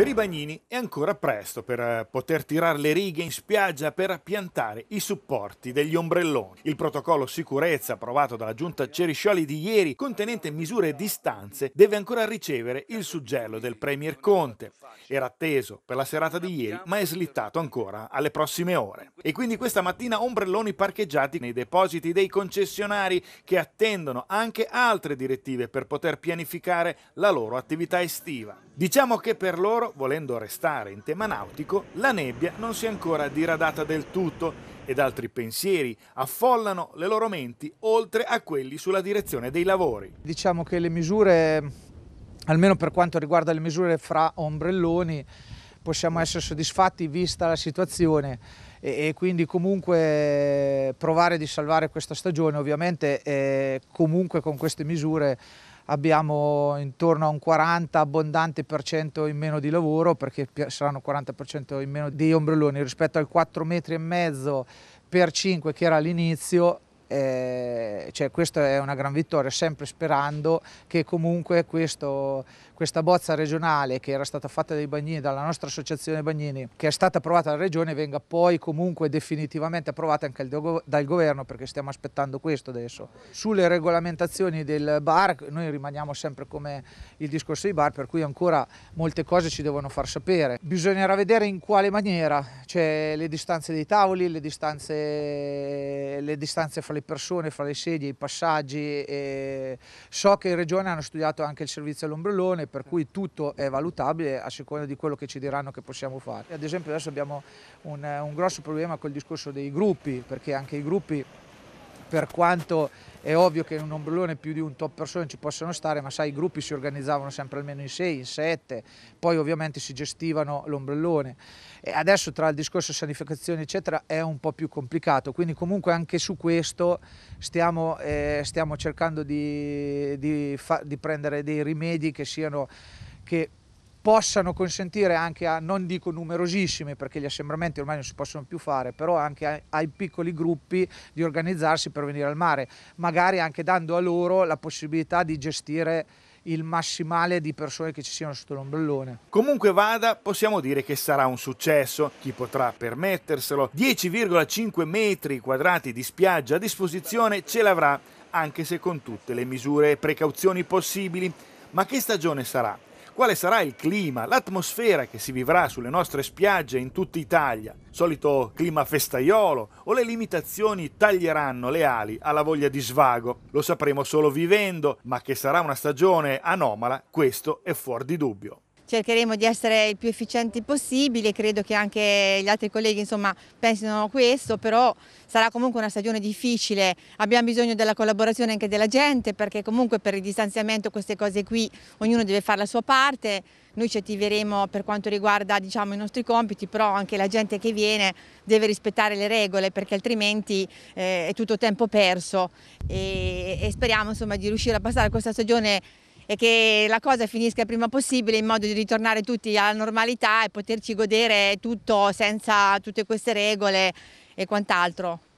Per i bagnini è ancora presto per eh, poter tirare le righe in spiaggia per piantare i supporti degli ombrelloni. Il protocollo sicurezza approvato dalla giunta Ceriscioli di ieri, contenente misure e distanze, deve ancora ricevere il suggello del Premier Conte. Era atteso per la serata di ieri, ma è slittato ancora alle prossime ore. E quindi questa mattina ombrelloni parcheggiati nei depositi dei concessionari che attendono anche altre direttive per poter pianificare la loro attività estiva. Diciamo che per loro, volendo restare in tema nautico, la nebbia non si è ancora diradata del tutto ed altri pensieri affollano le loro menti oltre a quelli sulla direzione dei lavori. Diciamo che le misure, almeno per quanto riguarda le misure fra ombrelloni, possiamo essere soddisfatti vista la situazione e, e, quindi comunque provare di salvare questa stagione ovviamente eh, comunque con queste misure abbiamo intorno a un 40 abbondante per cento in meno di lavoro perché saranno 40% in meno di ombrelloni rispetto al 4,5 metri per 5 che era all'inizio eh, cioè questa è una gran vittoria, sempre sperando che comunque questo, questa bozza regionale che era stata fatta dai bagnini, dalla nostra associazione bagnini, che è stata approvata dalla regione, venga poi comunque definitivamente approvata anche dal governo perché stiamo aspettando questo adesso. Sulle regolamentazioni del bar, noi rimaniamo sempre come il discorso dei bar, per cui ancora molte cose ci devono far sapere. Bisognerà vedere in quale maniera, cioè le distanze dei tavoli, le distanze, le distanze fra le le persone fra le sedie, i passaggi. E so che in Regione hanno studiato anche il servizio all'ombrellone, per cui tutto è valutabile a seconda di quello che ci diranno che possiamo fare. Ad esempio adesso abbiamo un, un grosso problema col discorso dei gruppi, perché anche i gruppi per quanto è ovvio che in un ombrellone più di un top persone ci possano stare, ma sai i gruppi si organizzavano sempre almeno in 6, in 7, poi ovviamente si gestivano l'ombrellone. adesso tra il discorso sanificazione eccetera è un po' più complicato, quindi comunque anche su questo stiamo, eh, stiamo cercando di, di, di prendere dei rimedi che siano che possano consentire anche a, non dico numerosissimi perché gli assembramenti ormai non si possono più fare, però anche a, ai piccoli gruppi di organizzarsi per venire al mare, magari anche dando a loro la possibilità di gestire il massimale di persone che ci siano sotto l'ombrellone. Comunque vada, possiamo dire che sarà un successo. Chi potrà permetterselo? 10,5 metri quadrati di spiaggia a disposizione ce l'avrà, anche se con tutte le misure e precauzioni possibili. Ma che stagione sarà? quale sarà il clima, l'atmosfera che si vivrà sulle nostre spiagge in tutta Italia, solito clima festaiolo o le limitazioni taglieranno le ali alla voglia di svago. Lo sapremo solo vivendo, ma che sarà una stagione anomala, questo è fuori di dubbio cercheremo di essere il più efficienti possibile, credo che anche gli altri colleghi insomma, pensino a questo, però sarà comunque una stagione difficile, abbiamo bisogno della collaborazione anche della gente perché comunque per il distanziamento queste cose qui ognuno deve fare la sua parte, noi ci attiveremo per quanto riguarda diciamo, i nostri compiti, però anche la gente che viene deve rispettare le regole perché altrimenti eh, è tutto tempo perso e, e speriamo insomma, di riuscire a passare questa stagione e che la cosa finisca il prima possibile in modo di ritornare tutti alla normalità e poterci godere tutto senza tutte queste regole e quant'altro.